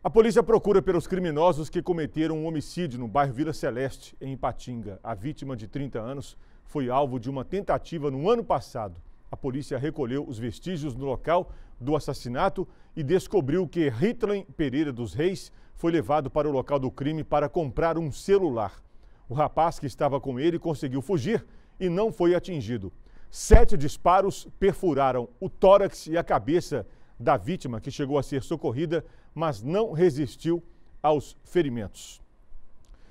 A polícia procura pelos criminosos que cometeram um homicídio no bairro Vila Celeste, em Ipatinga. A vítima, de 30 anos, foi alvo de uma tentativa no ano passado. A polícia recolheu os vestígios no local do assassinato e descobriu que Hitler Pereira dos Reis foi levado para o local do crime para comprar um celular. O rapaz que estava com ele conseguiu fugir e não foi atingido. Sete disparos perfuraram o tórax e a cabeça da vítima, que chegou a ser socorrida, mas não resistiu aos ferimentos.